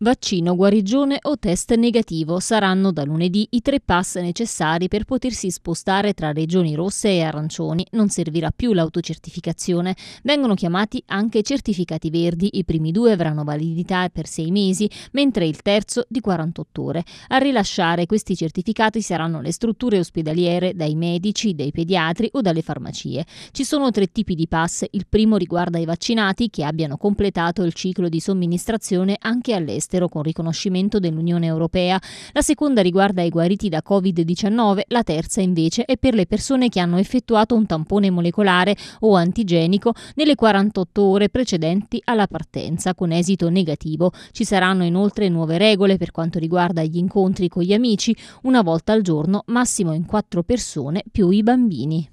Vaccino, guarigione o test negativo saranno da lunedì i tre pass necessari per potersi spostare tra regioni rosse e arancioni. Non servirà più l'autocertificazione. Vengono chiamati anche certificati verdi. I primi due avranno validità per sei mesi, mentre il terzo di 48 ore. A rilasciare questi certificati saranno le strutture ospedaliere, dai medici, dai pediatri o dalle farmacie. Ci sono tre tipi di pass. Il primo riguarda i vaccinati che abbiano completato il ciclo di somministrazione anche all'estero all'estero con riconoscimento dell'Unione Europea, la seconda riguarda i guariti da Covid-19, la terza invece è per le persone che hanno effettuato un tampone molecolare o antigenico nelle 48 ore precedenti alla partenza con esito negativo. Ci saranno inoltre nuove regole per quanto riguarda gli incontri con gli amici, una volta al giorno, massimo in quattro persone più i bambini.